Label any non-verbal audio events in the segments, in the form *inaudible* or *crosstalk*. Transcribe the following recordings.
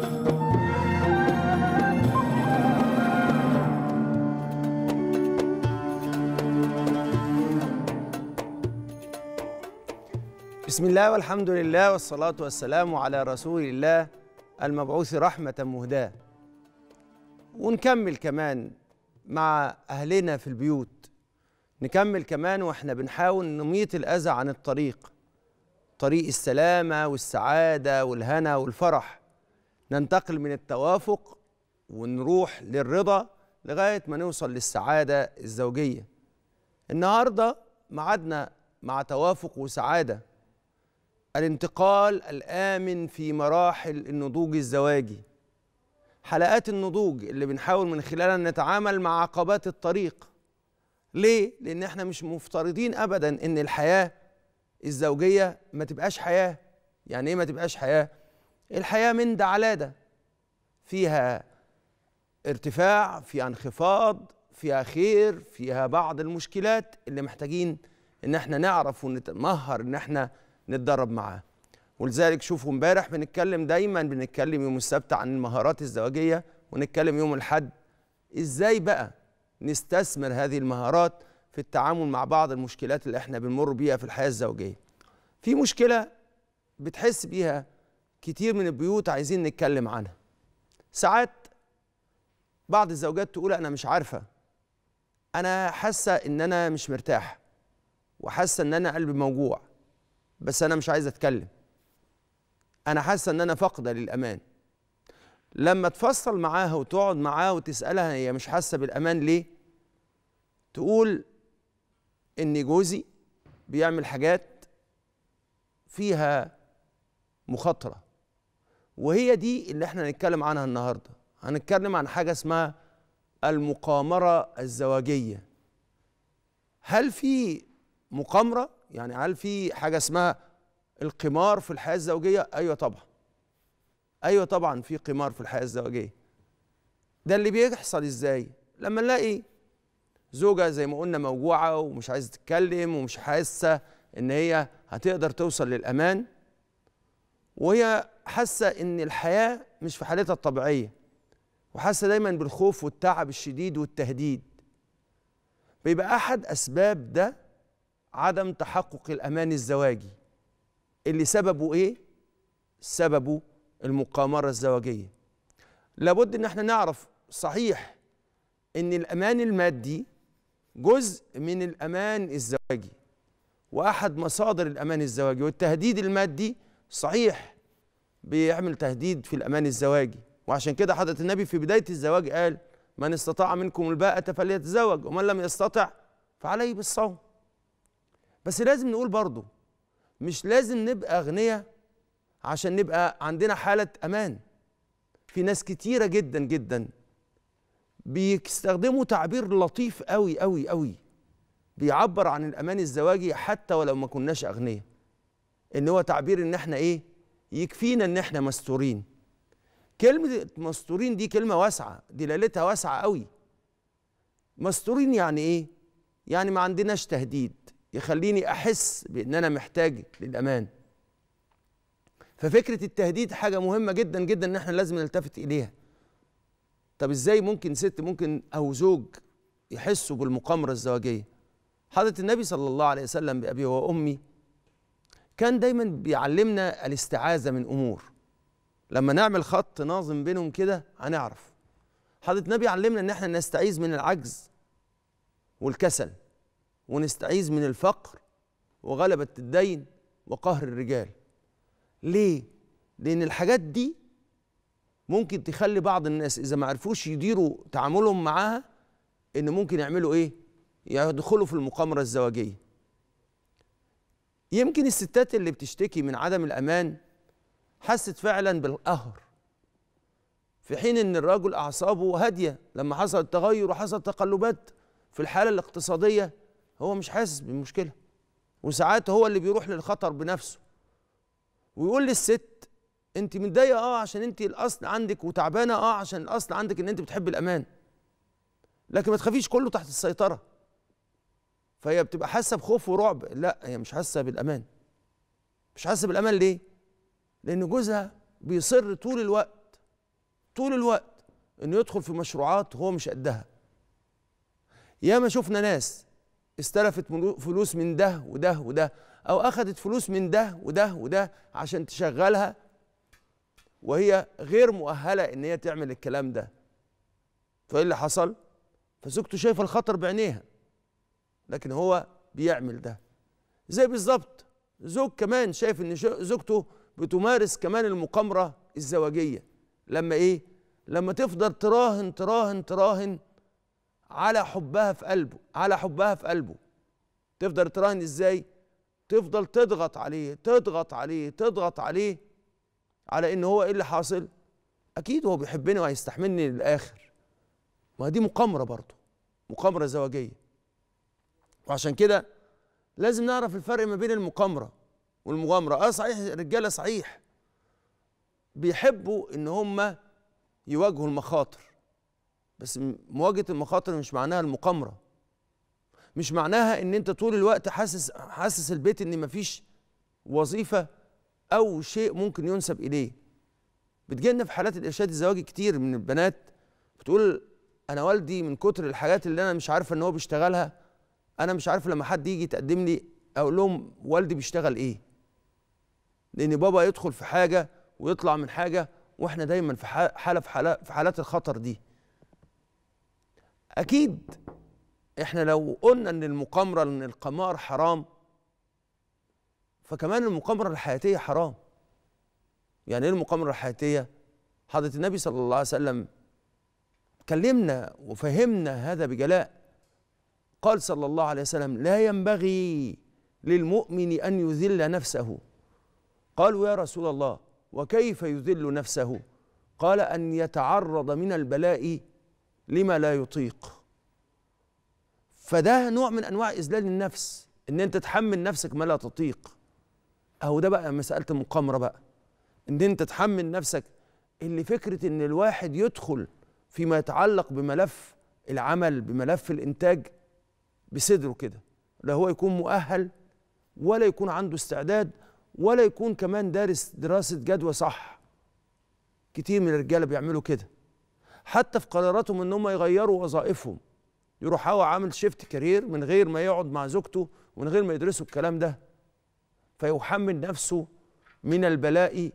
بسم الله والحمد لله والصلاة والسلام على رسول الله المبعوث رحمة مهداة ونكمل كمان مع أهلنا في البيوت نكمل كمان وإحنا بنحاول نميط الأذى عن الطريق طريق السلامة والسعادة والهنا والفرح ننتقل من التوافق ونروح للرضا لغايه ما نوصل للسعاده الزوجيه النهارده معادنا مع توافق وسعاده الانتقال الامن في مراحل النضوج الزواجي حلقات النضوج اللي بنحاول من خلالها نتعامل مع عقبات الطريق ليه لان احنا مش مفترضين ابدا ان الحياه الزوجيه ما تبقاش حياه يعني ايه ما تبقاش حياه الحياة من ده على ده فيها ارتفاع فيها انخفاض فيها خير فيها بعض المشكلات اللي محتاجين ان احنا نعرف ونتمهر ان احنا نتدرب معاه ولذلك شوفوا امبارح بنتكلم دايما بنتكلم يوم السبت عن المهارات الزواجية ونتكلم يوم الحد ازاي بقى نستثمر هذه المهارات في التعامل مع بعض المشكلات اللي احنا بنمر بيها في الحياة الزوجية في مشكلة بتحس بيها كتير من البيوت عايزين نتكلم عنها ساعات بعض الزوجات تقول انا مش عارفه انا حاسه ان انا مش مرتاح وحاسه ان انا قلبي موجوع بس انا مش عايزه اتكلم انا حاسه ان انا فاقده للامان لما تفصل معاها وتقعد معاها وتسالها هي مش حاسه بالامان ليه تقول ان جوزي بيعمل حاجات فيها مخاطره وهي دي اللي احنا هنتكلم عنها النهارده هنتكلم عن حاجه اسمها المقامره الزواجيه هل في مقامره يعني هل في حاجه اسمها القمار في الحياه الزوجيه ايوه طبعا ايوه طبعا في قمار في الحياه الزوجيه ده اللي بيحصل ازاي لما نلاقي زوجه زي ما قلنا موجوعه ومش عايزه تتكلم ومش حاسه ان هي هتقدر توصل للامان وهي حاسه ان الحياه مش في حالتها الطبيعيه وحاسه دايما بالخوف والتعب الشديد والتهديد بيبقى احد اسباب ده عدم تحقق الامان الزواجي اللي سببه ايه سببه المقامره الزواجيه لابد ان احنا نعرف صحيح ان الامان المادي جزء من الامان الزواجي واحد مصادر الامان الزواجي والتهديد المادي صحيح بيعمل تهديد في الأمان الزواجي وعشان كده حضرة النبي في بداية الزواج قال من استطاع منكم الباءة فليتزوج ومن لم يستطع فعليه بالصوم بس لازم نقول برضه مش لازم نبقى أغنياء عشان نبقى عندنا حالة أمان في ناس كتيرة جدا جدا بيستخدموا تعبير لطيف قوي قوي قوي بيعبر عن الأمان الزواجي حتى ولو ما كناش أغنياء إن هو تعبير إن إحنا إيه يكفينا ان احنا مستورين كلمه مستورين دي كلمه واسعه دلالتها واسعه قوي مستورين يعني ايه يعني ما عندناش تهديد يخليني احس بان انا محتاج للامان ففكره التهديد حاجه مهمه جدا جدا ان احنا لازم نلتفت اليها طب ازاي ممكن ست ممكن او زوج يحسوا بالمقامره الزواجيه حضره النبي صلى الله عليه وسلم بابي وامي كان دايما بيعلمنا الاستعاذة من أمور لما نعمل خط ناظم بينهم كده هنعرف النبي علمنا ان احنا نستعيذ من العجز والكسل ونستعيذ من الفقر وغلبة الدين وقهر الرجال ليه؟ لأن الحاجات دي ممكن تخلي بعض الناس إذا ما عرفوش يديروا تعاملهم معاها إن ممكن يعملوا إيه؟ يدخلوا في المقامرة الزواجية يمكن الستات اللي بتشتكي من عدم الأمان حست فعلا بالقهر في حين ان الرجل اعصابه هاديه لما حصل التغير وحصل تقلبات في الحاله الاقتصاديه هو مش حاسس بالمشكله وساعات هو اللي بيروح للخطر بنفسه ويقول للست انت متضايقه اه عشان انت الاصل عندك وتعبانه اه عشان الاصل عندك ان انت بتحب الامان لكن ما تخافيش كله تحت السيطره فهي بتبقى حاسه بخوف ورعب لا هي مش حاسه بالامان مش حاسه بالامان ليه لان جوزها بيصر طول الوقت طول الوقت انه يدخل في مشروعات هو مش قدها ياما شفنا ناس استلفت فلوس من ده وده وده او اخذت فلوس من ده وده وده عشان تشغلها وهي غير مؤهله ان هي تعمل الكلام ده فايه اللي حصل فزوجته شايفه الخطر بعينيها لكن هو بيعمل ده زي بالظبط زوج كمان شايف ان زوجته بتمارس كمان المقامرة الزواجية لما ايه لما تفضل تراهن تراهن تراهن على حبها في قلبه على حبها في قلبه تفضل تراهن ازاي تفضل تضغط عليه تضغط عليه تضغط عليه على ان هو ايه اللي حاصل اكيد هو بيحبني وهيستحملني للاخر ما دي مقامره برضه مقامره زواجيه وعشان كده لازم نعرف الفرق ما بين المقامرة والمغامرة اه صحيح الرجالة صحيح بيحبوا ان هم يواجهوا المخاطر بس مواجهة المخاطر مش معناها المقامرة مش معناها ان انت طول الوقت حاسس حاسس البيت ان مفيش وظيفة او شيء ممكن ينسب اليه بتجينا في حالات الارشاد الزواجي كتير من البنات بتقول انا والدي من كتر الحاجات اللي انا مش عارفه ان هو بيشتغلها انا مش عارف لما حد يجي يتقدم لي اقول لهم والدي بيشتغل ايه لان بابا يدخل في حاجه ويطلع من حاجه واحنا دايما في حاله في حالات, في حالات الخطر دي اكيد احنا لو قلنا ان المقامره ان القمار حرام فكمان المقامره الحياتيه حرام يعني ايه المقامره الحياتيه حضره النبي صلى الله عليه وسلم كلمنا وفهمنا هذا بجلاء قال صلى الله عليه وسلم لا ينبغي للمؤمن أن يذل نفسه قالوا يا رسول الله وكيف يذل نفسه قال أن يتعرض من البلاء لما لا يطيق فده نوع من أنواع إذلال النفس إن أنت تحمل نفسك ما لا تطيق أهو ده بقى مسألة المقامرة بقى إن أنت تحمل نفسك اللي فكرة إن الواحد يدخل فيما يتعلق بملف العمل بملف الإنتاج بصدره كده لا هو يكون مؤهل ولا يكون عنده استعداد ولا يكون كمان دارس دراسة جدوى صح كتير من الرجالة بيعملوا كده حتى في قراراتهم ان هم يغيروا وظائفهم يروح هو عامل شيفت كارير من غير ما يقعد مع زوجته ومن غير ما يدرسوا الكلام ده فيحمل نفسه من البلاء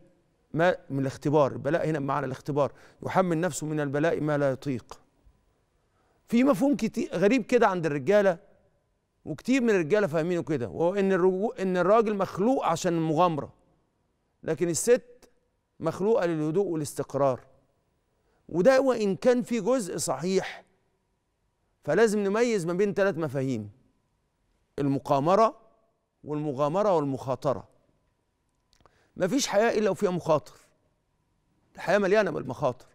ما من الاختبار البلاء هنا بمعنى الاختبار يحمل نفسه من البلاء ما لا يطيق في مفهوم كتير غريب كده عند الرجاله وكتير من الرجاله فاهمينه كده وهو ان ان الراجل مخلوق عشان المغامره لكن الست مخلوقه للهدوء والاستقرار وده وان كان في جزء صحيح فلازم نميز ما بين ثلاث مفاهيم المقامره والمغامره والمخاطره مفيش حياه الا وفيها مخاطر الحياه مليانه بالمخاطر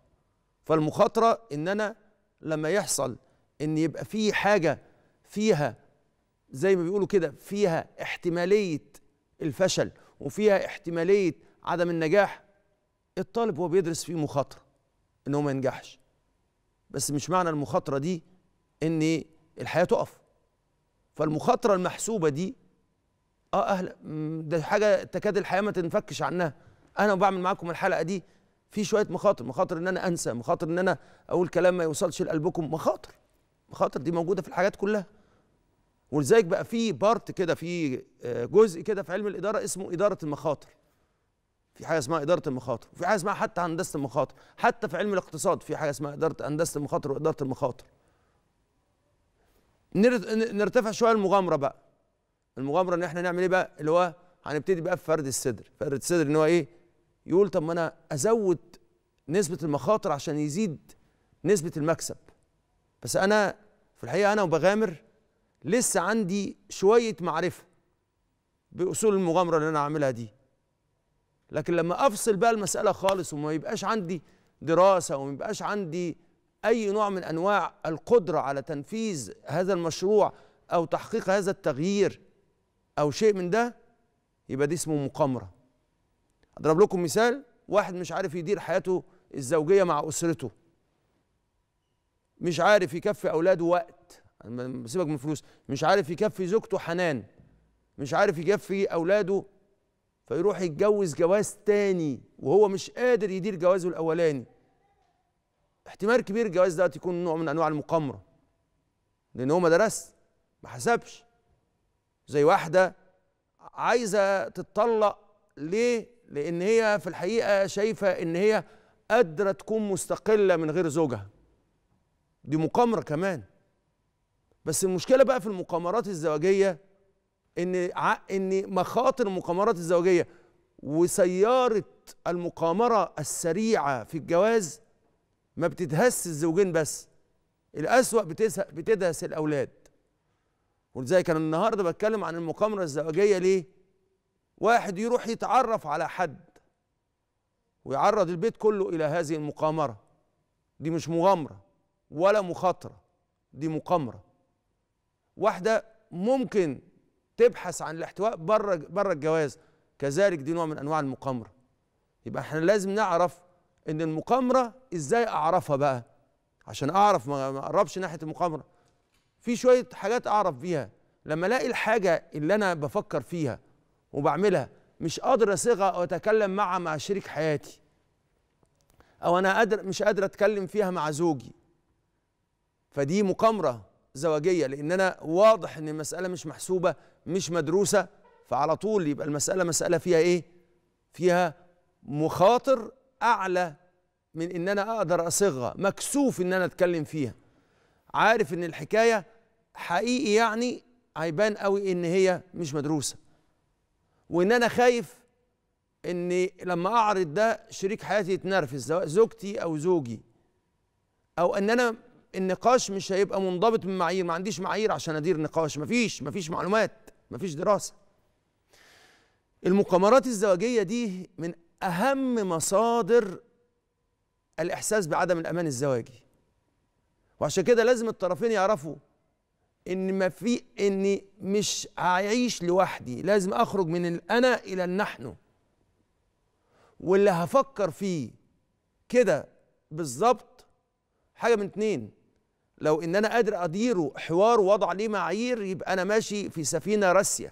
فالمخاطره ان انا لما يحصل ان يبقى في حاجه فيها زي ما بيقولوا كده فيها احتماليه الفشل وفيها احتماليه عدم النجاح الطالب هو بيدرس فيه مخاطره ان هو ما ينجحش بس مش معنى المخاطره دي ان الحياه تقف فالمخاطره المحسوبه دي اه اهلا ده حاجه تكاد الحياه ما تنفكش عنها انا بعمل معاكم الحلقه دي في شويه مخاطر مخاطر ان انا انسى مخاطر ان انا اقول كلام ما يوصلش لقلبكم مخاطر مخاطر دي موجوده في الحاجات كلها ولذلك بقى في بارت كده في آه، جزء كده في علم الاداره اسمه اداره المخاطر في حاجه اسمها اداره المخاطر وفي حاجه اسمها حتى هندسه المخاطر حتى في علم الاقتصاد في حاجه اسمها اداره هندسه المخاطر واداره المخاطر نرتفع شويه المغامره بقى المغامره ان احنا نعمل ايه بقى اللي هو هنبتدي بقى في فرد الصدر فرد الصدر ان هو ايه يقول طب ما انا ازود نسبه المخاطر عشان يزيد نسبه المكسب بس انا في الحقيقه انا وبغامر لسه عندي شويه معرفه باصول المغامره اللي انا عاملها دي لكن لما افصل بقى المساله خالص وما يبقاش عندي دراسه وما يبقاش عندي اي نوع من انواع القدره على تنفيذ هذا المشروع او تحقيق هذا التغيير او شيء من ده يبقى دي اسمه مقامره اضرب لكم مثال واحد مش عارف يدير حياته الزوجيه مع اسرته مش عارف يكفي اولاده وقت سيبك من فلوس مش عارف يكفي زوجته حنان مش عارف يكفي اولاده فيروح يتجوز جواز تاني وهو مش قادر يدير جوازه الاولاني احتمال كبير الجواز ده يكون نوع من انواع المقامره لان هو ما درس ما حسبش زي واحده عايزه تتطلق ليه لان هي في الحقيقه شايفه ان هي قادره تكون مستقله من غير زوجها دي مقامره كمان بس المشكله بقى في المقامرات الزواجيه ان ان مخاطر المقامرات الزواجيه وسياره المقامره السريعه في الجواز ما بتدهس الزوجين بس الأسوأ بتدهس الأولاد ولذلك أنا النهاردة بتكلم عن المقامرة الزواجية ليه؟ واحد يروح يتعرف على حد ويعرض البيت كله إلى هذه المقامرة دي مش مغامرة ولا مخاطرة دي مقامرة واحده ممكن تبحث عن الاحتواء بره بره الجواز كذلك دي نوع من انواع المقامره يبقى احنا لازم نعرف ان المقامره ازاي اعرفها بقى عشان اعرف ما اقربش ناحيه المقامره في شويه حاجات اعرف بيها لما الاقي الحاجه اللي انا بفكر فيها وبعملها مش قادر اصيغها او اتكلم معها مع شريك حياتي او انا قادر مش قادر اتكلم فيها مع زوجي فدي مقامره زواجيه لان انا واضح ان المساله مش محسوبه مش مدروسه فعلى طول يبقى المساله مساله فيها ايه؟ فيها مخاطر اعلى من ان انا اقدر اصيغها مكسوف ان انا اتكلم فيها عارف ان الحكايه حقيقي يعني هيبان قوي ان هي مش مدروسه وان انا خايف ان لما اعرض ده شريك حياتي يتنرفز سواء زوجتي او زوجي او ان انا النقاش مش هيبقى منضبط من معايير ما عنديش معايير عشان ادير نقاش مفيش مفيش معلومات مفيش دراسه المقامرات الزواجيه دي من اهم مصادر الاحساس بعدم الامان الزواجي وعشان كده لازم الطرفين يعرفوا ان ما في اني مش هعيش لوحدي لازم اخرج من الانا الى النحن واللي هفكر فيه كده بالظبط حاجه من اتنين لو ان انا قادر اديره حوار ووضع ليه معايير يبقى انا ماشي في سفينه راسيه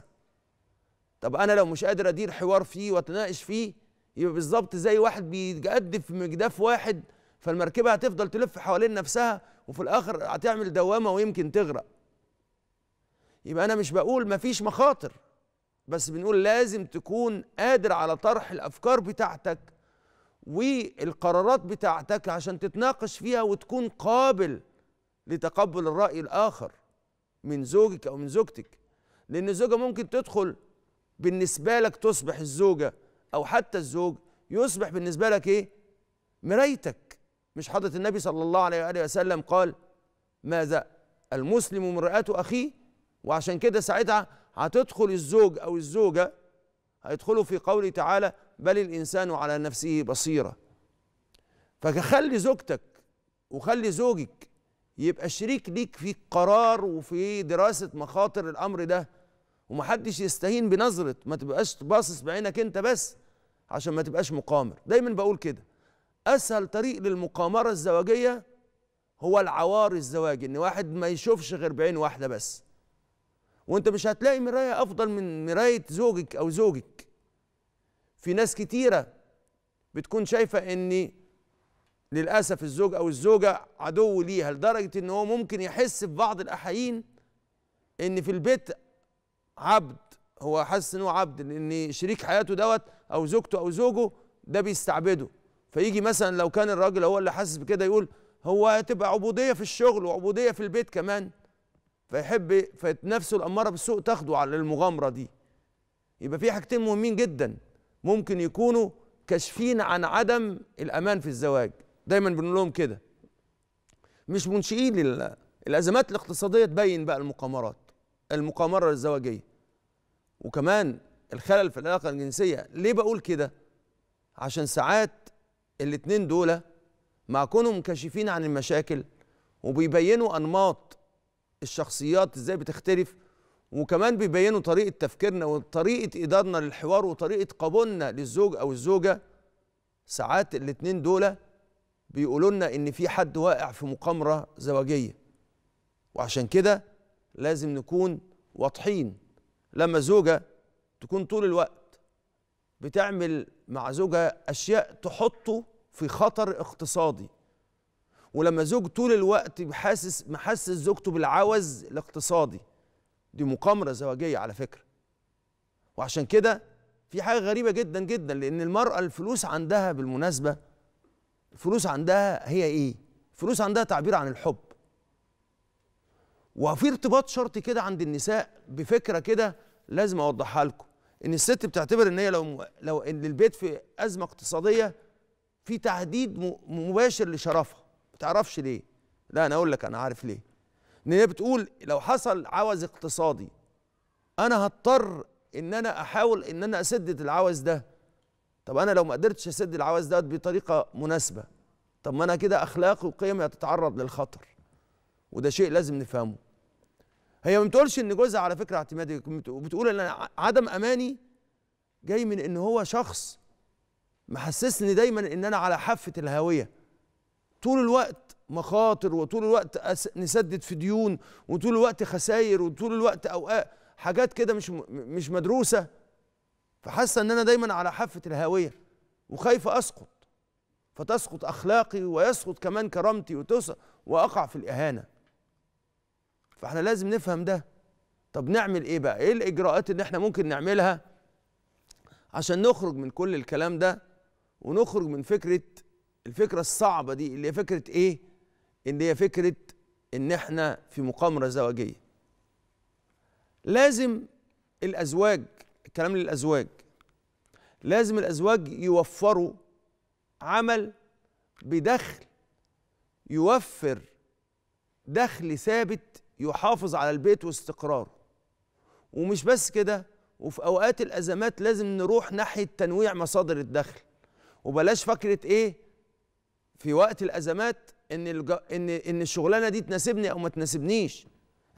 طب انا لو مش قادر ادير حوار فيه واتناقش فيه يبقى بالظبط زي واحد بيتقدف في مجداف واحد فالمركبه هتفضل تلف حوالين نفسها وفي الاخر هتعمل دوامه ويمكن تغرق يبقى انا مش بقول مفيش مخاطر بس بنقول لازم تكون قادر على طرح الافكار بتاعتك والقرارات بتاعتك عشان تتناقش فيها وتكون قابل لتقبل الرأي الآخر من زوجك أو من زوجتك لأن الزوجة ممكن تدخل بالنسبة لك تصبح الزوجة أو حتى الزوج يصبح بالنسبة لك إيه؟ مرايتك مش حضرة النبي صلى الله عليه وآله وسلم قال ماذا؟ المسلم مرآة أخيه وعشان كده ساعتها هتدخل الزوج أو الزوجة هيدخلوا في قوله تعالى بل الإنسان على نفسه بصيرة فخلي زوجتك وخلي زوجك يبقى شريك ليك في قرار وفي دراسة مخاطر الأمر ده ومحدش يستهين بنظرة ما تبقاش باصص بعينك أنت بس عشان ما تبقاش مقامر دايما بقول كده أسهل طريق للمقامرة الزواجية هو العوار الزواجي إن واحد ما يشوفش غير بعين واحدة بس وأنت مش هتلاقي مراية أفضل من مراية زوجك أو زوجك في ناس كتيرة بتكون شايفة إن للاسف الزوج او الزوجه عدو ليها لدرجه ان هو ممكن يحس في بعض الاحيان ان في البيت عبد هو حاسس ان هو عبد لان شريك حياته دوت او زوجته او زوجه ده بيستعبده فيجي مثلا لو كان الراجل هو اللي حاسس بكده يقول هو هتبقى عبوديه في الشغل وعبوديه في البيت كمان فيحب فنفسه الاماره بالسوء تاخده على المغامره دي يبقى في حاجتين مهمين جدا ممكن يكونوا كاشفين عن عدم الامان في الزواج دايما بنقول لهم كده مش منشئين الازمات الاقتصاديه تبين بقى المقامرات المقامره الزواجيه وكمان الخلل في العلاقه الجنسيه ليه بقول كده عشان ساعات الاتنين دول مع كونهم كاشفين عن المشاكل وبيبينوا انماط الشخصيات ازاي بتختلف وكمان بيبينوا طريقه تفكيرنا وطريقه ادارنا للحوار وطريقه قبولنا للزوج او الزوجه ساعات الاتنين دول بيقولوا لنا ان في حد واقع في مقامره زواجيه وعشان كده لازم نكون واضحين لما زوجه تكون طول الوقت بتعمل مع زوجها اشياء تحطه في خطر اقتصادي ولما زوج طول الوقت بحاسس محسس زوجته بالعوز الاقتصادي دي مقامره زواجيه على فكره وعشان كده في حاجه غريبه جدا جدا لان المراه الفلوس عندها بالمناسبه الفلوس عندها هي ايه الفلوس عندها تعبير عن الحب وفي ارتباط شرطي كده عند النساء بفكره كده لازم اوضحها لكم ان الست بتعتبر ان هي لو لو ان البيت في ازمه اقتصاديه في تهديد مباشر لشرفها ما تعرفش ليه لا انا اقول لك انا عارف ليه ان هي بتقول لو حصل عوز اقتصادي انا هضطر ان انا احاول ان انا اسدد العوز ده طب انا لو ما قدرتش اسد العوز دوت بطريقه مناسبه طب ما انا كده اخلاقي وقيمي هتتعرض للخطر وده شيء لازم نفهمه هي ما بتقولش ان جوزها على فكره اعتمادي بتقول ان عدم اماني جاي من ان هو شخص محسسني دايما ان انا على حافه الهاويه طول الوقت مخاطر وطول الوقت نسدد في ديون وطول الوقت خساير وطول الوقت اوقات حاجات كده مش مش مدروسه فحاسه ان انا دايما على حافه الهاويه وخايفه اسقط فتسقط اخلاقي ويسقط كمان كرامتي وتسقط واقع في الاهانه فاحنا لازم نفهم ده طب نعمل ايه بقى ايه الاجراءات اللي احنا ممكن نعملها عشان نخرج من كل الكلام ده ونخرج من فكره الفكره الصعبه دي اللي هي فكره ايه اللي هي فكره ان احنا في مقامره زواجيه لازم الازواج الكلام للازواج لازم الازواج يوفروا عمل بدخل يوفر دخل ثابت يحافظ على البيت واستقراره ومش بس كده وفي اوقات الازمات لازم نروح ناحيه تنويع مصادر الدخل وبلاش فكره ايه في وقت الازمات ان الج... ان ان الشغلانه دي تناسبني او ما تناسبنيش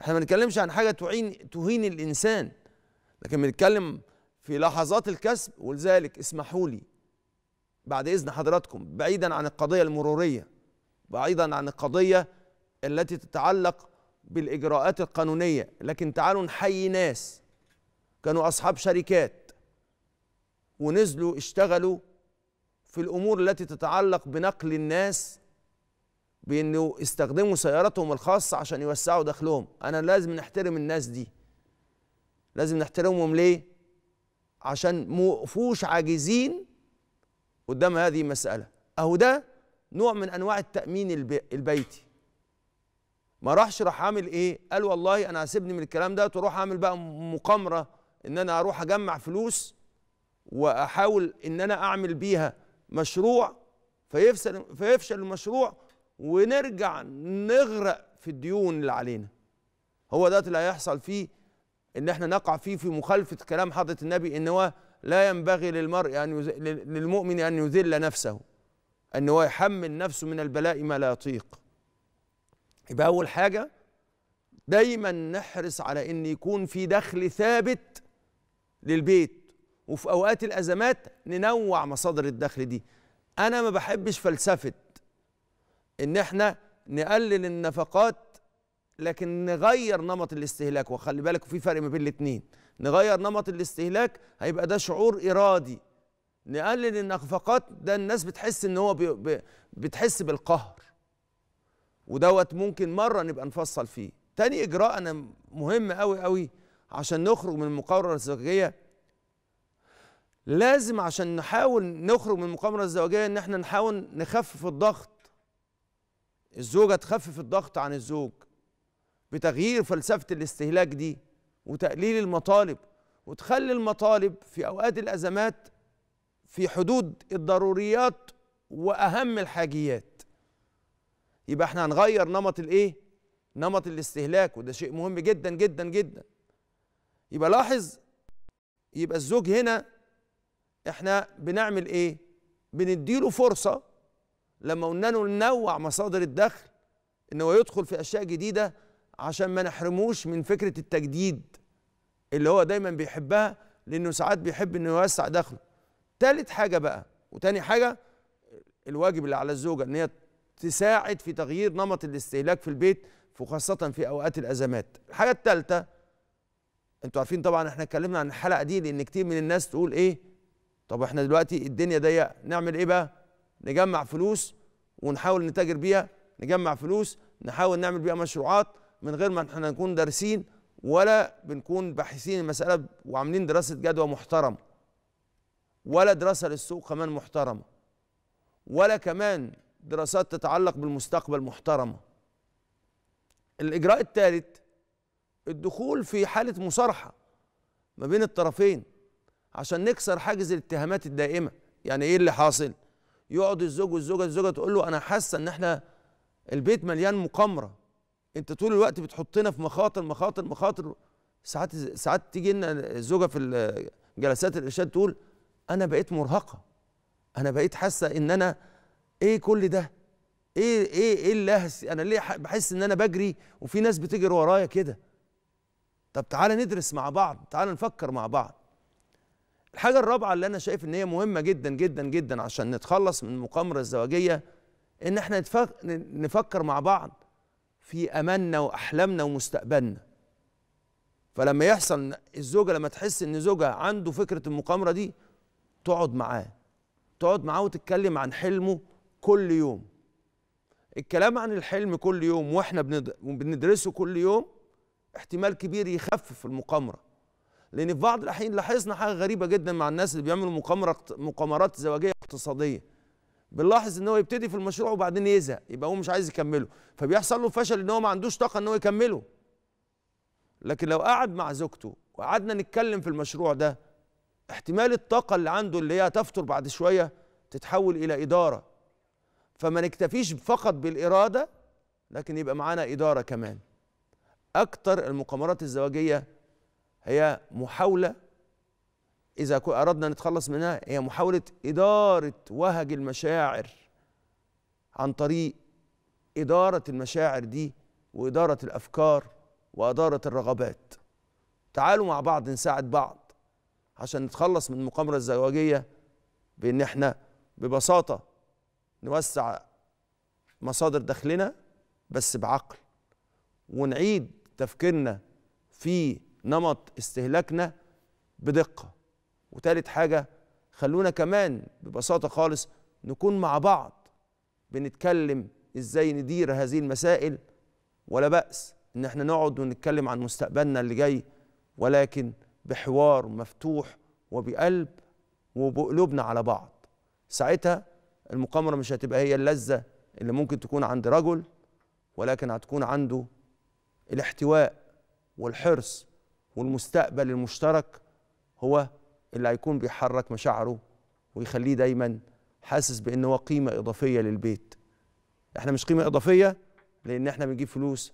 احنا ما بنتكلمش عن حاجه تعين تهين الانسان لكن بنتكلم في لحظات الكسب ولذلك اسمحوا لي بعد اذن حضراتكم بعيدا عن القضيه المروريه بعيدا عن القضيه التي تتعلق بالاجراءات القانونيه لكن تعالوا نحيي ناس كانوا اصحاب شركات ونزلوا اشتغلوا في الامور التي تتعلق بنقل الناس بانه استخدموا سياراتهم الخاصه عشان يوسعوا دخلهم انا لازم نحترم الناس دي لازم نحترمهم ليه عشان موقفوش عاجزين قدام هذه المسألة أهو ده نوع من أنواع التأمين البيتي ما راحش راح عامل إيه قال والله أنا هسيبني من الكلام ده وأروح أعمل بقى مقامرة إن أنا أروح أجمع فلوس وأحاول إن أنا أعمل بيها مشروع فيفشل فيفشل المشروع ونرجع نغرق في الديون اللي علينا هو ده اللي هيحصل فيه ان احنا نقع فيه في مخالفه كلام حضره النبي ان هو لا ينبغي للمرء ان يز... للمؤمن ان يذل نفسه ان هو يحمل نفسه من البلاء ما لا يطيق يبقى اول حاجه دايما نحرص على ان يكون في دخل ثابت للبيت وفي اوقات الازمات ننوع مصادر الدخل دي انا ما بحبش فلسفه ان احنا نقلل النفقات لكن نغير نمط الاستهلاك وخلي بالك في فرق ما بين الاثنين نغير نمط الاستهلاك هيبقى ده شعور ارادي نقلل النفقات ده الناس بتحس ان هو بي بي بتحس بالقهر ودوت ممكن مره نبقى نفصل فيه تاني اجراء انا مهم قوي قوي عشان نخرج من المقارنه الزوجيه لازم عشان نحاول نخرج من المقامره الزوجيه ان احنا نحاول نخفف الضغط الزوجه تخفف الضغط عن الزوج بتغيير فلسفه الاستهلاك دي وتقليل المطالب وتخلي المطالب في اوقات الازمات في حدود الضروريات واهم الحاجيات يبقى احنا هنغير نمط الايه نمط الاستهلاك وده شيء مهم جدا جدا جدا يبقى لاحظ يبقى الزوج هنا احنا بنعمل ايه بنديله فرصه لما قلنا له ننوع مصادر الدخل ان هو يدخل في اشياء جديده عشان ما نحرموش من فكرة التجديد اللي هو دايما بيحبها لأنه ساعات بيحب إنه يوسع دخله تالت حاجة بقى وتاني حاجة الواجب اللي على الزوجة إن هي تساعد في تغيير نمط الاستهلاك في البيت وخاصة في أوقات الأزمات الحاجة التالتة انتوا عارفين طبعا احنا اتكلمنا عن الحلقة دي لأن كتير من الناس تقول إيه طب احنا دلوقتي الدنيا ضيقة نعمل إيه بقى نجمع فلوس ونحاول نتاجر بيها نجمع فلوس نحاول نعمل بيها مشروعات من غير ما احنا نكون دارسين ولا بنكون باحثين المساله وعاملين دراسه جدوى محترمه ولا دراسه للسوق كمان محترمه ولا كمان دراسات تتعلق بالمستقبل محترمه الاجراء الثالث الدخول في حاله مصارحه ما بين الطرفين عشان نكسر حاجز الاتهامات الدائمه يعني ايه اللي حاصل يقعد الزوج والزوجه الزوجه تقول له انا حاسه ان احنا البيت مليان مقامره انت طول الوقت بتحطنا في مخاطر مخاطر مخاطر ساعات ساعات تيجي لنا الزوجه في جلسات الارشاد تقول انا بقيت مرهقه انا بقيت حاسه ان انا ايه كل ده ايه ايه ايه اللهس انا ليه بحس ان انا بجري وفي ناس بتجري ورايا كده طب تعالى ندرس مع بعض تعالى نفكر مع بعض الحاجه الرابعه اللي انا شايف ان هي مهمه جدا جدا جدا عشان نتخلص من المقامره الزواجيه ان احنا نفكر مع بعض في اماننا واحلامنا ومستقبلنا فلما يحصل الزوجه لما تحس ان زوجها عنده فكره المقامره دي تقعد معاه تقعد معاه وتتكلم عن حلمه كل يوم الكلام عن الحلم كل يوم واحنا بندرسه كل يوم احتمال كبير يخفف المقامره لان في بعض الاحيان لاحظنا حاجه غريبه جدا مع الناس اللي بيعملوا مقامره مقامرات زواجيه اقتصاديه بنلاحظ ان هو يبتدي في المشروع وبعدين يزهق يبقى هو مش عايز يكمله فبيحصل له فشل ان هو ما عندوش طاقه ان هو يكمله لكن لو قعد مع زوجته وقعدنا نتكلم في المشروع ده احتمال الطاقه اللي عنده اللي هي تفتر بعد شويه تتحول الى اداره فما نكتفيش فقط بالاراده لكن يبقى معانا اداره كمان اكتر المقامرات الزواجيه هي محاوله إذا أردنا نتخلص منها هي محاولة إدارة وهج المشاعر عن طريق إدارة المشاعر دي وإدارة الأفكار وإدارة الرغبات تعالوا مع بعض نساعد بعض عشان نتخلص من المقامرة الزواجية بإن إحنا ببساطة نوسع مصادر دخلنا بس بعقل ونعيد تفكيرنا في نمط استهلاكنا بدقة وتالت حاجه خلونا كمان ببساطه خالص نكون مع بعض بنتكلم ازاي ندير هذه المسائل ولا باس ان احنا نقعد ونتكلم عن مستقبلنا اللي جاي ولكن بحوار مفتوح وبقلب وبقلوبنا على بعض ساعتها المقامره مش هتبقى هي اللذه اللي ممكن تكون عند رجل ولكن هتكون عنده الاحتواء والحرص والمستقبل المشترك هو اللي هيكون بيحرك مشاعره ويخليه دايما حاسس بان هو قيمه اضافيه للبيت احنا مش قيمه اضافيه لان احنا بنجيب فلوس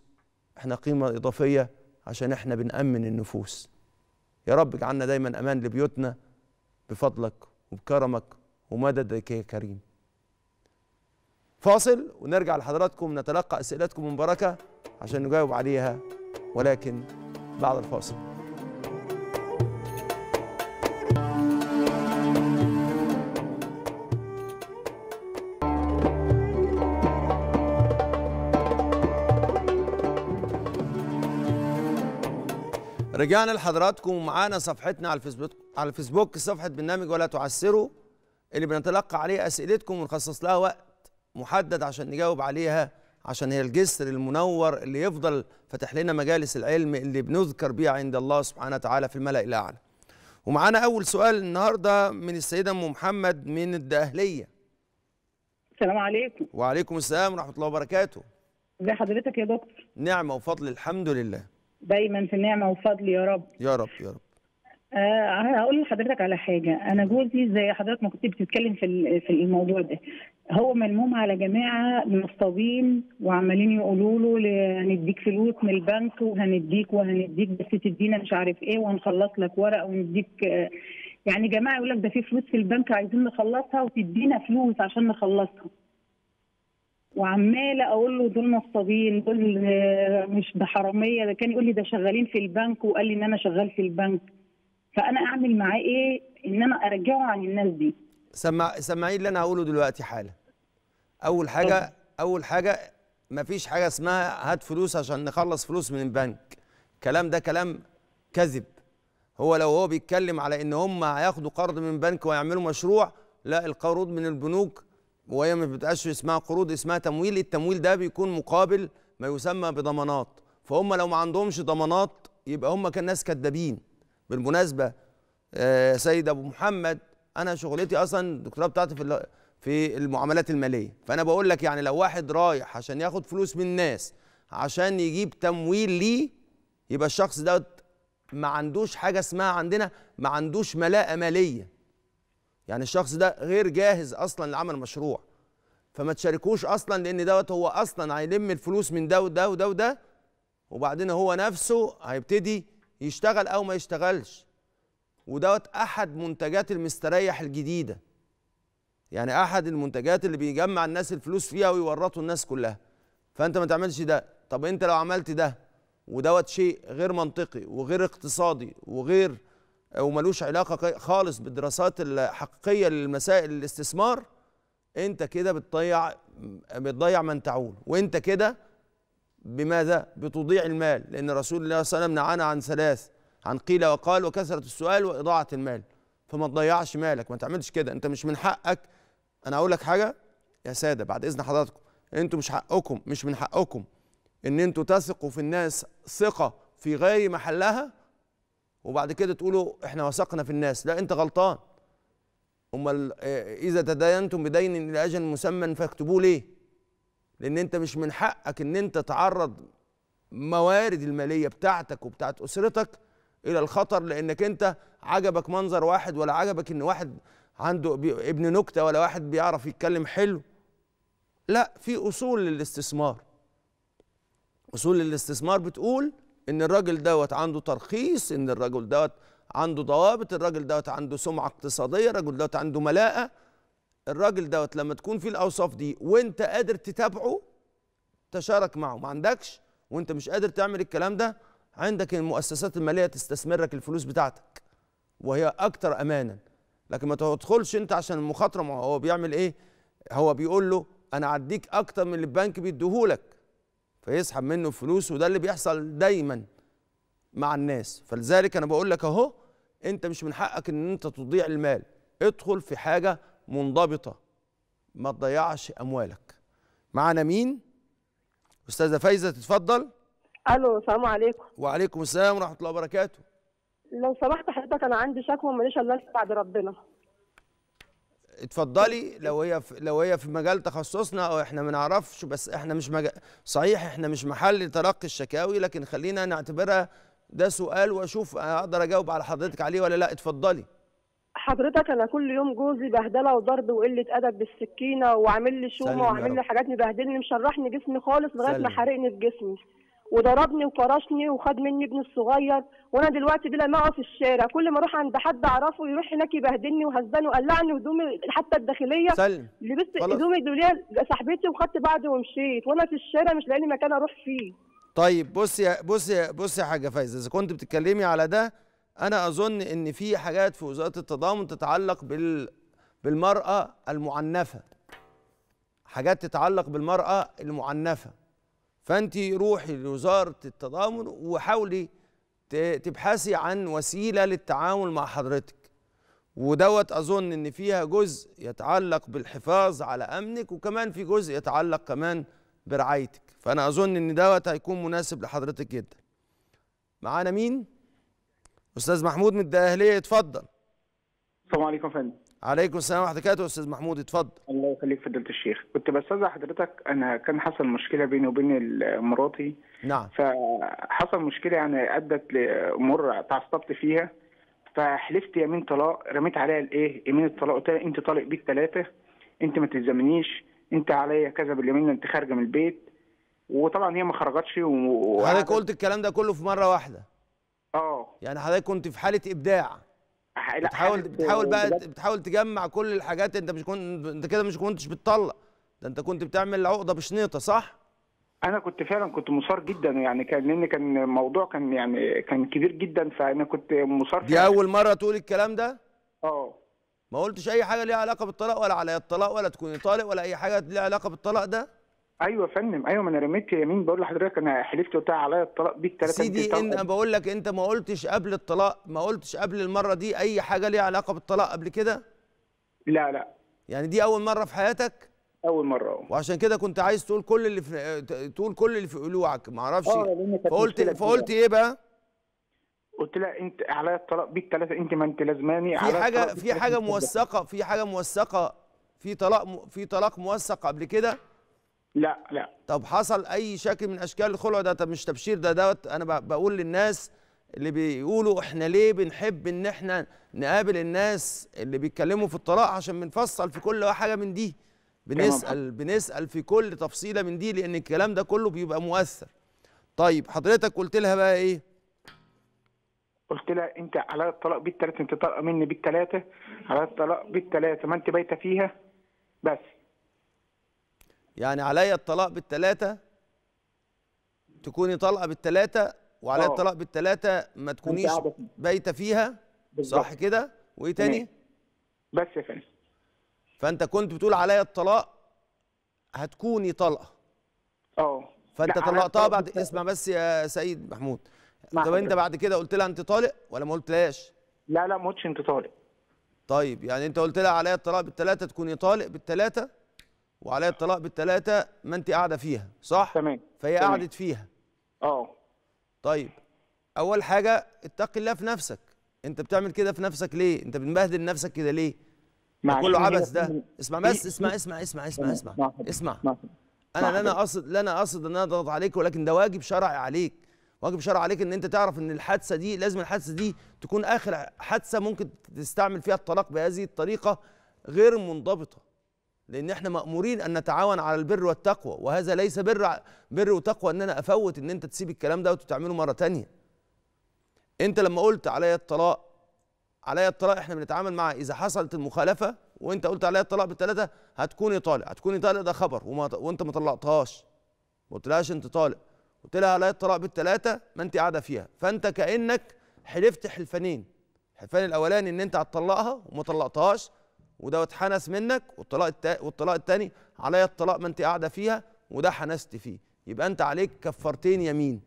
احنا قيمه اضافيه عشان احنا بنامن النفوس يا رب اجعلنا دايما امان لبيوتنا بفضلك وبكرمك ومددك يا كريم فاصل ونرجع لحضراتكم نتلقى اسئلتكم من بركه عشان نجاوب عليها ولكن بعد الفاصل رجعنا لحضراتكم ومعانا صفحتنا على الفيسبوك على الفيسبوك صفحه برنامج ولا تعسروا اللي بنتلقى عليه اسئلتكم ونخصص لها وقت محدد عشان نجاوب عليها عشان هي الجسر المنور اللي يفضل فاتح لنا مجالس العلم اللي بنذكر بيها عند الله سبحانه وتعالى في الملأ الاعلى. ومعانا اول سؤال النهارده من السيده ام محمد من الدقهليه. السلام عليكم. وعليكم السلام ورحمه الله وبركاته. ازي حضرتك يا دكتور؟ نعمه وفضل الحمد لله. دايما في نعمه وفضل يا رب يا رب يا رب أه هقول لحضرتك على حاجه انا جوزي زي حضرتك ما كنت بتتكلم في في الموضوع ده هو ملموم على جماعه نصابين وعمالين يقولوا له هنديك فلوس من البنك وهنديك وهنديك بس تدينا مش عارف ايه وهنخلص لك ورقه ونديك آه، يعني جماعه يقول لك ده في فلوس في البنك عايزين نخلصها وتدينا فلوس عشان نخلصها وعماله اقول له دول نصابين دول مش ده حراميه ده كان يقول لي ده شغالين في البنك وقال لي ان انا شغال في البنك فانا اعمل معاه ايه ان انا ارجعه عن الناس دي سمع سمعي اللي انا هقوله دلوقتي حالا اول حاجه طب. اول حاجه مفيش حاجه اسمها هات فلوس عشان نخلص فلوس من البنك الكلام ده كلام كذب هو لو هو بيتكلم على ان هم هياخدوا قرض من بنك ويعملوا مشروع لا القروض من البنوك وهي ما بتبقاش اسمها قروض اسمها تمويل التمويل ده بيكون مقابل ما يسمى بضمانات فهم لو ما عندهمش ضمانات يبقى هم كان ناس كدابين بالمناسبه آه، سيد ابو محمد انا شغلتي اصلا الدكتوراه بتاعتي في في المعاملات الماليه فانا بقول لك يعني لو واحد رايح عشان ياخد فلوس من الناس عشان يجيب تمويل ليه يبقى الشخص ده ما عندوش حاجه اسمها عندنا ما عندوش ملاءه ماليه يعني الشخص ده غير جاهز اصلا لعمل مشروع فما تشاركوش اصلا لان دوت هو اصلا هيلم الفلوس من ده وده وده وده وبعدين هو نفسه هيبتدي يشتغل او ما يشتغلش ودوت احد منتجات المستريح الجديده يعني احد المنتجات اللي بيجمع الناس الفلوس فيها ويورطوا الناس كلها فانت ما تعملش ده طب انت لو عملت ده ودوت شيء غير منطقي وغير اقتصادي وغير آه، وملوش علاقه خالص بالدراسات الحقيقيه للمسائل الاستثمار انت كده بتضيع بتضيع من تعول وانت كده بماذا بتضيع المال لان رسول الله صلى الله عليه وسلم نعانا عن ثلاث عن قيل وقال وكثره السؤال واضاعه المال فما تضيعش مالك ما تعملش كده انت مش من حقك انا اقول لك حاجه يا ساده بعد اذن حضراتكم انتوا مش حقكم مش من حقكم ان انتوا تثقوا في الناس ثقه في غير محلها وبعد كده تقولوا احنا وثقنا في الناس لا انت غلطان امال آه، اذا تداينتم بدين الى اجل مسمى فاكتبوه ليه لان انت مش من حقك ان انت تعرض موارد الماليه بتاعتك وبتاعت اسرتك الى الخطر لانك انت عجبك منظر واحد ولا عجبك ان واحد عنده ابن نكته ولا واحد بيعرف يتكلم حلو لا في اصول للاستثمار اصول الاستثمار بتقول ان الراجل دوت عنده ترخيص ان الراجل دوت عنده ضوابط الراجل دوت عنده سمعه اقتصاديه الراجل دوت عنده ملاءه الراجل دوت لما تكون فيه الاوصاف دي وانت قادر تتابعه تشارك معه ما عندكش وانت مش قادر تعمل الكلام ده عندك المؤسسات الماليه تستثمرك الفلوس بتاعتك وهي اكتر امانا لكن ما تدخلش انت عشان المخاطره ما هو بيعمل ايه هو بيقول له انا عديك اكتر من اللي البنك بيديهولك فيسحب منه فلوس وده اللي بيحصل دايما مع الناس فلذلك انا بقول لك اهو انت مش من حقك ان انت تضيع المال ادخل في حاجه منضبطه ما تضيعش اموالك معانا مين استاذه فايزه تتفضل الو السلام عليكم وعليكم السلام ورحمه الله وبركاته لو سمحت حضرتك انا عندي شكوى ماليش الا بعد ربنا اتفضلي لو هي في لو هي في مجال تخصصنا او احنا ما نعرفش بس احنا مش مجال صحيح احنا مش محل تلقي الشكاوي لكن خلينا نعتبرها ده سؤال واشوف اقدر اجاوب على حضرتك عليه ولا لا اتفضلي حضرتك انا كل يوم جوزي بهدله وضرب وقله ادب بالسكينه وعامل لي شومه وعامل لي حاجات مبهدلني مشرحني جسمي خالص لغايه ما حرقني في جسمي وضربني وفرشني وخد مني ابني الصغير وانا دلوقتي بلا معه في الشارع كل ما اروح عند حد اعرفه يروح هناك يبهدلني وهزاني وقلعني هدومي حتى الداخليه سلم لبست هدومي الدوليه صاحبتي وخدت بعضي ومشيت وانا في الشارع مش لاقي مكان اروح فيه طيب بصي بصي بصي يا حاجه فايزه اذا كنت بتتكلمي على ده انا اظن ان في حاجات في وزاره التضامن تتعلق بال بالمراه المعنفه حاجات تتعلق بالمراه المعنفه فانت روحي لوزاره التضامن وحاولي تبحثي عن وسيله للتعامل مع حضرتك ودوت اظن ان فيها جزء يتعلق بالحفاظ على امنك وكمان في جزء يتعلق كمان برعايتك فانا اظن ان دوت هيكون مناسب لحضرتك جدا معانا مين استاذ محمود من الدقهليه اتفضل السلام عليكم فندم عليكم السلام ورحمه الله وبركاته استاذ محمود اتفضل الله يخليك فضيله الشيخ كنت بستاذن حضرتك انا كان حصل مشكله بيني وبين مراتي نعم فحصل مشكله يعني ادت لامور تعصبت فيها فحلفت يمين طلاق رميت عليها الايه يمين الطلاق قلت لها انت طالق بيك ثلاثه انت ما تلزمنيش انت عليا كذا باليمين انت خارجه من البيت وطبعا هي ما خرجتش وحضرتك قلت الكلام ده كله في مره واحده اه يعني حضرتك كنت في حاله ابداع بتحاول بتحاول بقى بتحاول تجمع كل الحاجات انت مش كنت انت كده مش كنتش بتطلق ده انت كنت بتعمل عقده بشنيطه صح؟ انا كنت فعلا كنت مصر جدا يعني كان لان كان الموضوع كان يعني كان كبير جدا فانا كنت مصر دي اول مره تقول الكلام ده؟ اه ما قلتش اي حاجه ليها علاقه بالطلاق ولا على الطلاق ولا تكوني طالق ولا اي حاجه ليها علاقه بالطلاق ده؟ ايوه يا فندم ايوه ما انا رميت يمين بقول لحضرتك انا حلفت وقلت عليا الطلاق بيك ثلاثه سيدي ان انا بقول لك انت ما قلتش قبل الطلاق ما قلتش قبل المره دي اي حاجه ليها علاقه بالطلاق قبل كده لا لا يعني دي اول مره في حياتك اول مره اه وعشان كده كنت عايز تقول كل اللي في تقول كل اللي في قلوعك ما اعرفش أه، فقلت فقلت ايه بقى قلت لها انت عليا الطلاق بيك ثلاثه انت ما انت لازماني في حاجه في حاجه موثقه في حاجه موثقه في طلاق في طلاق موثق قبل كده لا لا طب حصل اي شكل من اشكال الخلع ده طب مش تبشير ده دوت انا بقول للناس اللي بيقولوا احنا ليه بنحب ان احنا نقابل الناس اللي بيتكلموا في الطلاق عشان بنفصل في كل حاجه من دي بنسال بنسال في كل تفصيله من دي لان الكلام ده كله بيبقى مؤثر طيب حضرتك قلت لها بقى ايه قلت لها انت على الطلاق بالثلاثه انت طالقه مني بالثلاثه على الطلاق بالثلاثه ما انت بايته فيها بس يعني عليا الطلاق بالثلاثه تكوني طالقه بالثلاثه وعليا آه. الطلاق بالثلاثه ما تكونيش بايته فيها صح كده وايه تاني بس يا فندم فانت كنت بتقول عليا الطلاق هتكوني طلقه اه فانت طلقتها بعد اسمع بس يا سيد محمود طب انت بعد كده قلت لها انت طالق ولا ما قلتلهاش لا لا ما قلتش انت طالق طيب يعني انت قلت لها عليا الطلاق بالثلاثه تكوني طالق بالثلاثه وعليها الطلاق بالثلاثه ما انت قاعده فيها صح تمام فهي تمام. قعدت فيها اه طيب اول حاجه اتق الله في نفسك انت بتعمل كده في نفسك ليه انت بتبهدل نفسك كده ليه ما كله عبث ده اسمع بس إيه؟ اسمع اسمع اسمع اسمع اسمع اسمع انا لا انا اقصد لا انا اقصد ان انا اضغط عليك ولكن ده واجب شرعي عليك واجب شرعي عليك ان انت تعرف ان الحادثه دي لازم الحادثه دي تكون اخر حادثه ممكن تستعمل فيها الطلاق بهذه الطريقه غير منضبطه لان احنا مامورين ان نتعاون على البر والتقوى وهذا ليس بر بر وتقوى ان انا افوت ان انت تسيب الكلام ده وتعمله مره تانية انت لما قلت عليا الطلاق عليا الطلاق احنا بنتعامل مع اذا حصلت المخالفه وانت قلت عليا الطلاق بالثلاثه هتكوني طالق هتكوني طالق ده خبر وما وانت ما طلقتهاش ما قلتلهاش انت طالق قلت لها عليا الطلاق بالثلاثه ما انت قاعده فيها فانت كانك حلفت حلفانين الحلفان الاولاني ان انت هتطلقها وما طلقتهاش وده اتحنس منك والطلاق التا... والطلاق الثاني عليا الطلاق ما انت قاعده فيها وده حنست فيه يبقى انت عليك كفارتين يمين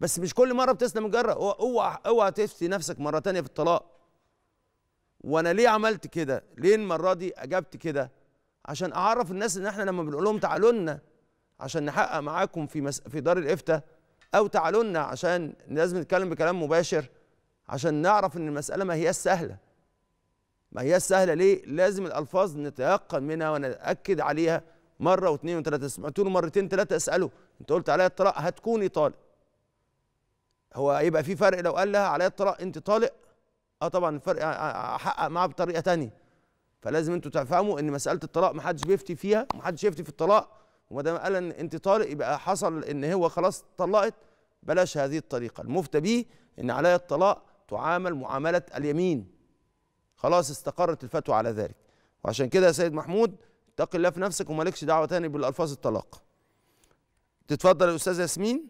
بس مش كل مره بتسلم الجره اوعى اوعى تفتي نفسك مره تانية في الطلاق وانا ليه عملت كده ليه المره دي اجبت كده عشان اعرف الناس ان احنا لما بنقول لهم تعالوا لنا عشان نحقق معاكم في مس... في دار الافتاء او تعالوا لنا عشان لازم نتكلم بكلام مباشر عشان نعرف ان المساله ما هي سهله ما هي سهلة ليه؟ لازم الألفاظ نتيقن منها ونتأكد عليها مرة واثنين وثلاثة سمعتوله مرتين ثلاثة اسأله أنت قلت عليا الطلاق هتكوني طالق هو هيبقى في فرق لو قال لها عليا الطلاق أنت طالق؟ أه طبعا الفرق أحقق آه، آه، آه، معاه بطريقة تانية فلازم أنتوا تفهموا إن مسألة الطلاق محدش بيفتي فيها ومحدش يفتي في الطلاق وما دام قال إن أنت طالق يبقى حصل إن هو خلاص طلقت بلاش هذه الطريقة المفتى بيه إن عليا الطلاق تعامل معاملة اليمين خلاص استقرت الفتوى على ذلك وعشان كده يا سيد محمود اتق الله في نفسك ومالكش دعوه تاني بالالفاظ الطلاق تتفضل يا استاذه ياسمين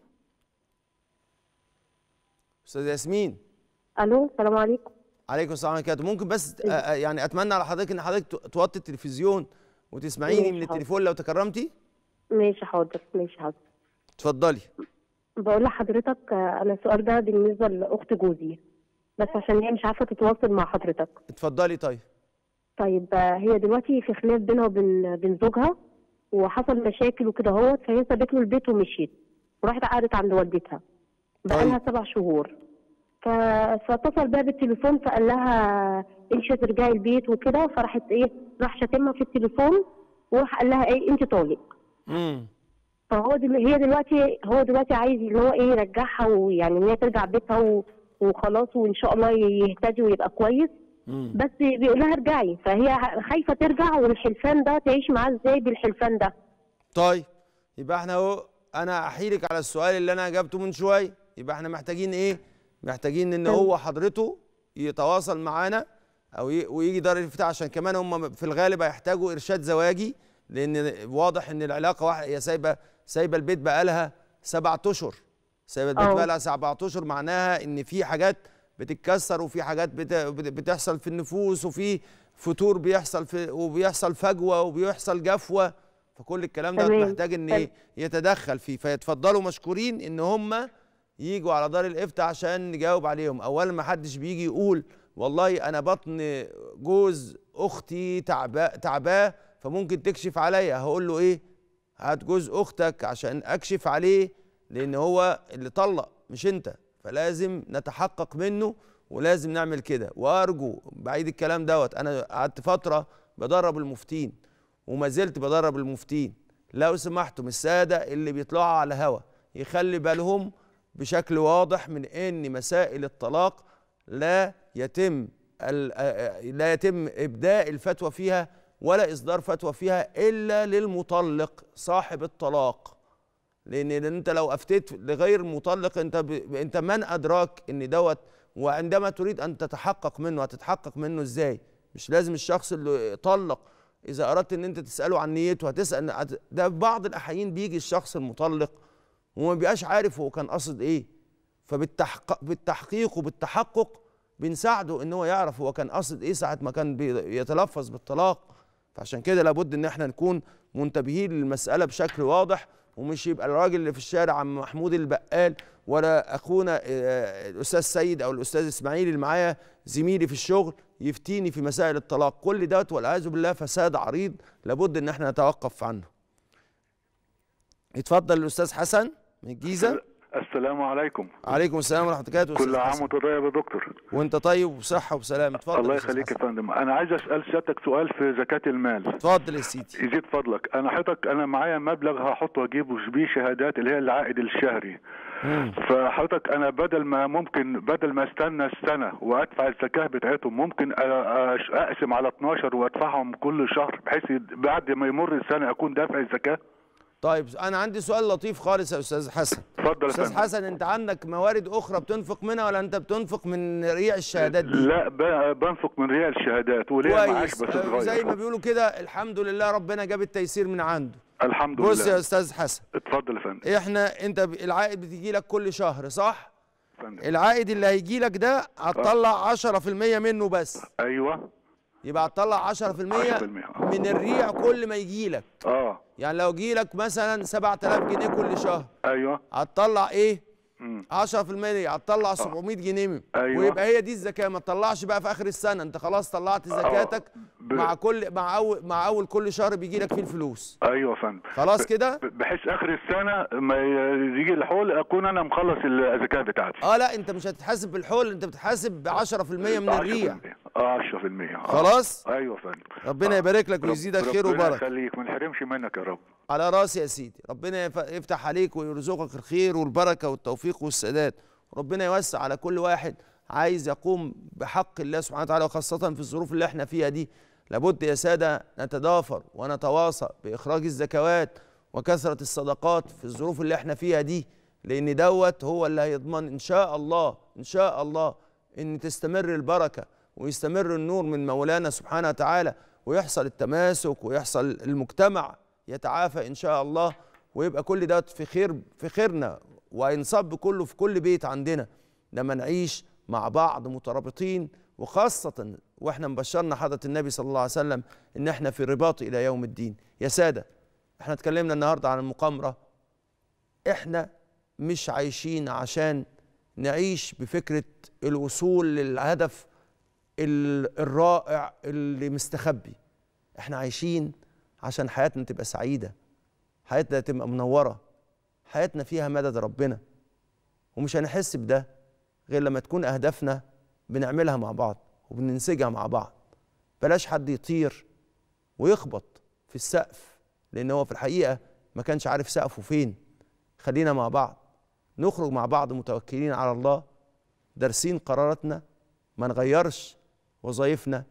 استاذه ياسمين الو السلام عليكم عليكم السلام ورحمه الله ممكن بس إيه. آه، آه، يعني اتمنى على حضرتك ان حضرتك توطي التلفزيون وتسمعيني من التليفون لو تكرمتي ماشي حاضر ماشي حاضر اتفضلي بقول لحضرتك آه، انا السؤال ده بالنسبه لاخت جوزي بس عشان هي مش عارفه تتواصل مع حضرتك اتفضلي طيب طيب آه، هي دلوقتي في خلاف بينها وبين بين زوجها وحصل مشاكل وكده اهوت فهي سابت له البيت ومشيت وراحت قعدت عند والدتها بقى لها طيب. سبع شهور ف... فاتصل بها بالتليفون فقال لها انت هترجعي البيت وكده فراحت ايه راح شتمها في التليفون وراح قال لها ايه انت طالق امم فهو دل... هي دلوقتي هو دلوقتي عايز اللي هو ايه يرجعها ويعني ان هي ترجع بيتها و... وخلاص وان شاء الله يهتدي ويبقى كويس مم. بس بيقول لها ارجعي فهي خايفه ترجع والحلفان ده تعيش معاه ازاي بالحلفان ده طيب يبقى احنا اهو انا احيلك على السؤال اللي انا اجابته من شويه يبقى احنا محتاجين ايه محتاجين ان هو حضرته يتواصل معانا او ويجي دار الافتاء عشان كمان هم في الغالب هيحتاجوا ارشاد زواجي لان واضح ان العلاقه واحد هي سايبه سايبه البيت بقالها سبعة اشهر سابت البيت بقى لها معناها ان في حاجات بتتكسر وفي حاجات بتحصل في النفوس وفي فتور بيحصل في وبيحصل فجوه وبيحصل جفوه فكل الكلام ده محتاج ان يتدخل فيه فيتفضلوا مشكورين ان هم يجوا على دار الافتاء عشان نجاوب عليهم اولا ما حدش بيجي يقول والله انا بطن جوز اختي تعباه تعباه فممكن تكشف عليا هقول له ايه هات جوز اختك عشان اكشف عليه لان هو اللي طلق مش انت فلازم نتحقق منه ولازم نعمل كده وارجو بعيد الكلام دوت انا قعدت فتره بدرب المفتين وما زلت بدرب المفتين لو سمحتم الساده اللي بيطلعوا على هوا يخلي بالهم بشكل واضح من ان مسائل الطلاق لا يتم لا يتم ابداء الفتوى فيها ولا اصدار فتوى فيها الا للمطلق صاحب الطلاق لان انت لو افتيت لغير مطلق انت ب... انت من ادراك ان دوت وعندما تريد ان تتحقق منه هتتحقق منه ازاي مش لازم الشخص اللي طلق اذا اردت ان انت تساله عن نيته هتسال ده في بعض الاحيان بيجي الشخص المطلق وما بيبقاش عارف هو كان قصد ايه فبالتحقيق بالتحقيق وبالتحقق بنساعده ان هو يعرف هو كان قصد ايه ساعه ما كان بيتلفظ بالطلاق فعشان كده لابد ان احنا نكون منتبهين للمساله بشكل واضح ومش يبقى الراجل اللي في الشارع عم محمود البقال ولا اخونا آه، الاستاذ سيد او الاستاذ اسماعيل اللي معايا زميلي في الشغل يفتيني في مسائل الطلاق كل دوت والعياذ بالله فساد عريض لابد ان احنا نتوقف عنه اتفضل الاستاذ حسن من الجيزه *laughs* السلام عليكم عليكم السلام ورحمه الله وبركاته كل عام وانت طيب يا دكتور وانت طيب وبصحه وسلامه اتفضل الله يخليك يا فندم انا عايز اسال سيادتك سؤال في زكاه المال اتفضل يا سيدي يزيد فضلك انا حضرتك انا معايا مبلغ هحطه اجيبه بيه شهادات اللي هي العائد الشهري فحضرتك انا بدل ما ممكن بدل ما استنى السنه وادفع الزكاه بتاعتهم ممكن اقسم على 12 وادفعهم كل شهر بحيث بعد ما يمر السنه اكون دافع الزكاه طيب انا عندي سؤال لطيف خالص يا استاذ حسن اتفضل يا استاذ حسن انت عندك موارد اخرى بتنفق منها ولا انت بتنفق من ريع الشهادات دي لا بنفق من ريع الشهادات وليه معاش بس اتغير. طيب، زي ما بيقولوا كده الحمد لله ربنا جاب التيسير من عنده الحمد لله بص يا استاذ حسن اتفضل يا فندم احنا انت العائد بتيجي لك كل شهر صح فندم العائد اللي هيجي لك ده هتطلع 10% آه. منه بس ايوه يبقى هتطلع 10%, 10 آه. من الريع كل ما يجي لك اه يعني لو جي لك مثلا 7000 جنيه كل شهر ايوه هتطلع ايه 10% دي هتطلع 700 آه. جنيه أيوة. ويبقى هي دي الزكاه ما تطلعش بقى في اخر السنه انت خلاص طلعت زكاتك آه. ب... مع كل مع اول مع اول كل شهر بيجي لك فيه الفلوس ايوه فندم خلاص ب... كده بحيث اخر السنه ما يجي الحول اكون انا مخلص الزكاه بتاعتي اه لا انت مش هتتحاسب بالحول انت بتتحاسب ب 10% من طيب، الريع 10% آه. خلاص ايوه يا فندم ربنا آه. يبارك لك ويزيدك خير وبركه ربنا يخليك ما نحرمش منك يا رب على راسي يا سيدي ربنا يفتح عليك ويرزقك الخير والبركه والتوفيق والسداد ربنا يوسع على كل واحد عايز يقوم بحق الله سبحانه وتعالى وخاصه في الظروف اللي احنا فيها دي لابد يا ساده نتضافر ونتواصى باخراج الزكوات وكثره الصدقات في الظروف اللي احنا فيها دي لان دوت هو اللي هيضمن ان شاء الله ان شاء الله ان تستمر البركه ويستمر النور من مولانا سبحانه وتعالى ويحصل التماسك ويحصل المجتمع يتعافى ان شاء الله ويبقى كل ده في خير في خيرنا وينصب كله في كل بيت عندنا لما نعيش مع بعض مترابطين وخاصة واحنا مبشرنا حضرة النبي صلى الله عليه وسلم ان احنا في الرباط الى يوم الدين يا سادة احنا اتكلمنا النهاردة عن المقامرة احنا مش عايشين عشان نعيش بفكرة الوصول للهدف الرائع اللي مستخبي احنا عايشين عشان حياتنا تبقى سعيده حياتنا تبقى منوره حياتنا فيها مدد ربنا ومش هنحس بده غير لما تكون اهدافنا بنعملها مع بعض وبننسجها مع بعض بلاش حد يطير ويخبط في السقف لان هو في الحقيقه ما كانش عارف سقفه فين خلينا مع بعض نخرج مع بعض متوكلين على الله دارسين قراراتنا ما نغيرش وظائفنا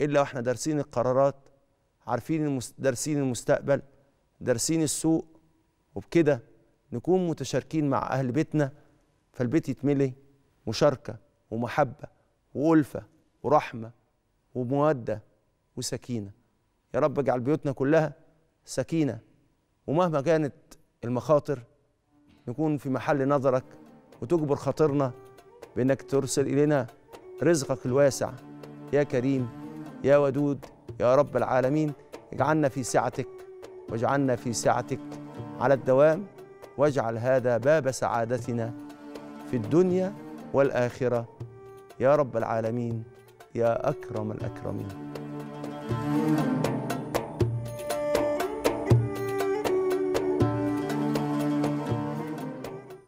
الا واحنا دارسين القرارات عارفين دارسين المستقبل دارسين السوق وبكده نكون متشاركين مع اهل بيتنا فالبيت يتملي مشاركه ومحبه والفه ورحمه وموده وسكينه يا رب اجعل بيوتنا كلها سكينه ومهما كانت المخاطر نكون في محل نظرك وتجبر خاطرنا بانك ترسل الينا رزقك الواسع يا كريم يا ودود يا رب العالمين اجعلنا في سعتك واجعلنا في سعتك على الدوام واجعل هذا باب سعادتنا في الدنيا والآخرة يا رب العالمين يا أكرم الأكرمين